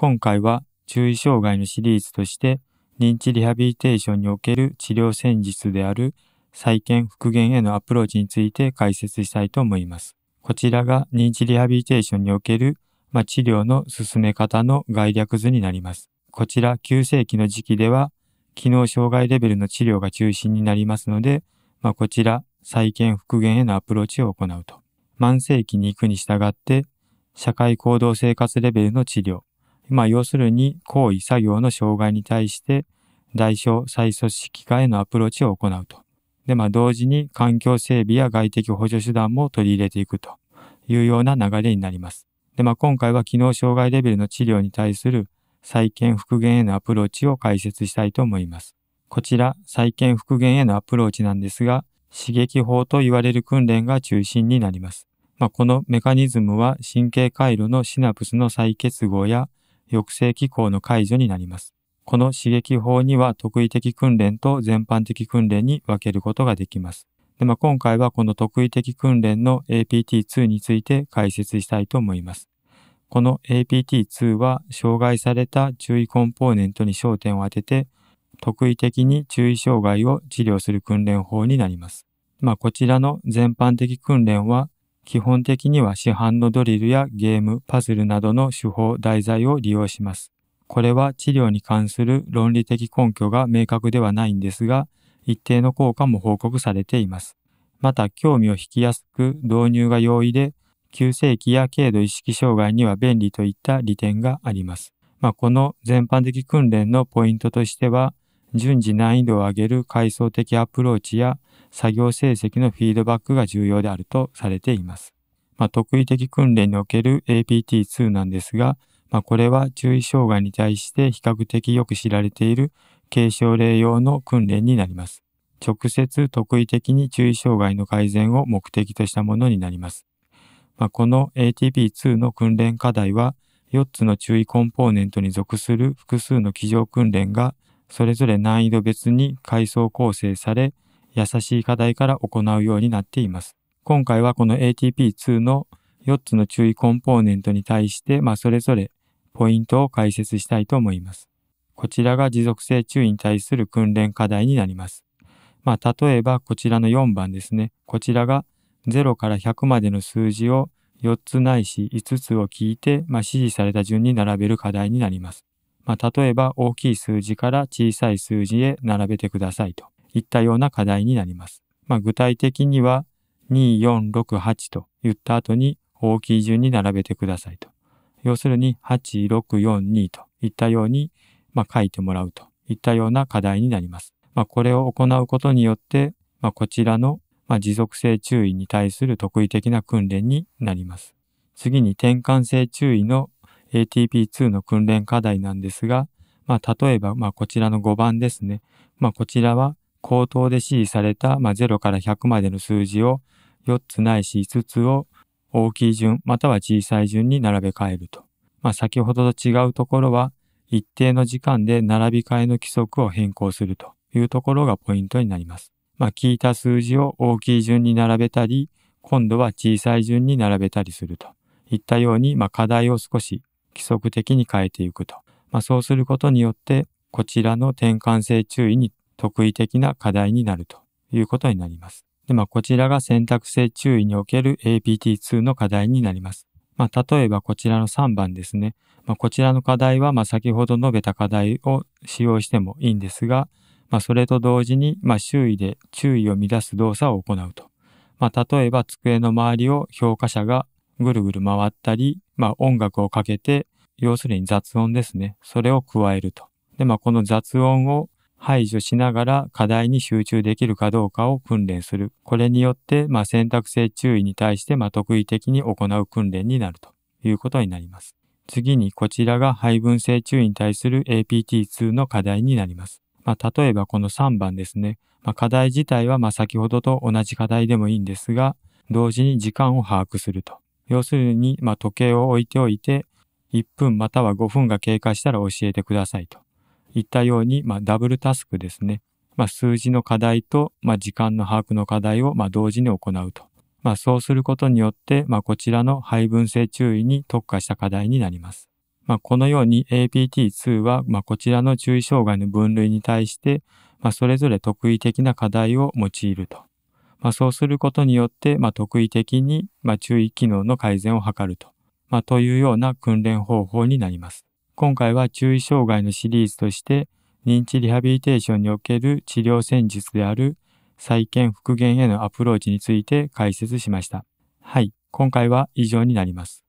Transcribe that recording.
今回は注意障害のシリーズとして認知リハビリテーションにおける治療戦術である再建復元へのアプローチについて解説したいと思います。こちらが認知リハビリテーションにおける、まあ、治療の進め方の概略図になります。こちら急世紀の時期では機能障害レベルの治療が中心になりますので、まあ、こちら再建復元へのアプローチを行うと。満世紀に行くに従って社会行動生活レベルの治療、まあ、要するに行為作業の障害に対して代償再組織化へのアプローチを行うと。で、まあ、同時に環境整備や外的補助手段も取り入れていくというような流れになります。で、まあ、今回は機能障害レベルの治療に対する再建復元へのアプローチを解説したいと思います。こちら、再建復元へのアプローチなんですが、刺激法と言われる訓練が中心になります。まあ、このメカニズムは神経回路のシナプスの再結合や抑制機構の解除になります。この刺激法には特異的訓練と全般的訓練に分けることができます。でまあ、今回はこの特異的訓練の APT2 について解説したいと思います。この APT2 は障害された注意コンポーネントに焦点を当てて特異的に注意障害を治療する訓練法になります。まあ、こちらの全般的訓練は基本的には市販のドリルやゲーム、パズルなどの手法、題材を利用します。これは治療に関する論理的根拠が明確ではないんですが、一定の効果も報告されています。また、興味を引きやすく導入が容易で、急性期や軽度意識障害には便利といった利点があります。まあ、この全般的訓練のポイントとしては、順次難易度を上げる階層的アプローチや作業成績のフィードバックが重要であるとされています。まあ、特異的訓練における APT2 なんですが、まあ、これは注意障害に対して比較的よく知られている軽症例用の訓練になります。直接特異的に注意障害の改善を目的としたものになります。まあ、この ATP2 の訓練課題は、4つの注意コンポーネントに属する複数の机上訓練が、それぞれ難易度別に階層構成され、優しい課題から行うようになっています。今回はこの ATP2 の4つの注意コンポーネントに対して、まあ、それぞれポイントを解説したいと思います。こちらが持続性注意に対する訓練課題になります。まあ、例えばこちらの4番ですね。こちらが0から100までの数字を4つないし5つを聞いて、まあ、指示された順に並べる課題になります。まあ、例えば大きい数字から小さい数字へ並べてくださいと。いったような課題になります。まあ、具体的には2468と言った後に大きい順に並べてくださいと。要するに8642といったように、まあ、書いてもらうといったような課題になります。まあ、これを行うことによって、まあ、こちらの、まあ、持続性注意に対する特異的な訓練になります。次に転換性注意の ATP2 の訓練課題なんですが、まあ、例えば、まあ、こちらの5番ですね。まあ、こちらは口頭で指示された、まあ、0から100までの数字を4つないし5つを大きい順または小さい順に並べ替えると。まあ、先ほどと違うところは一定の時間で並び替えの規則を変更するというところがポイントになります。まあ、聞いた数字を大きい順に並べたり、今度は小さい順に並べたりするといったように、まあ、課題を少し規則的に変えていくと。まあ、そうすることによって、こちらの転換性注意に特異的な課題になるということになります。で、まあ、こちらが選択性注意における APT2 の課題になります。まあ、例えばこちらの3番ですね。まあ、こちらの課題は、ま先ほど述べた課題を使用してもいいんですが、まそれと同時に、ま周囲で注意を乱す動作を行うと。ま例えば机の周りを評価者がぐるぐる回ったり、ま音楽をかけて、要するに雑音ですね。それを加えると。で、まあ、この雑音を排除しながら課題に集中できるかどうかを訓練する。これによって、まあ、選択性注意に対して、まあ、得意的に行う訓練になるということになります。次に、こちらが配分性注意に対する APT2 の課題になります。まあ、例えばこの3番ですね。まあ、課題自体はま先ほどと同じ課題でもいいんですが、同時に時間を把握すると。要するに、ま時計を置いておいて、1分または5分が経過したら教えてくださいと。言ったように、まあ、ダブルタスクですね。まあ、数字の課題と、まあ、時間の把握の課題を、ま同時に行うと。まあ、そうすることによって、まあ、こちらの配分性注意に特化した課題になります。まあ、このように APT2 は、まあ、こちらの注意障害の分類に対して、まあ、それぞれ特異的な課題を用いると。まあ、そうすることによって、まあ、特異的に、まあ、注意機能の改善を図ると。まあ、というような訓練方法になります。今回は注意障害のシリーズとして認知リハビリテーションにおける治療戦術である再建復元へのアプローチについて解説しました。はい、今回は以上になります。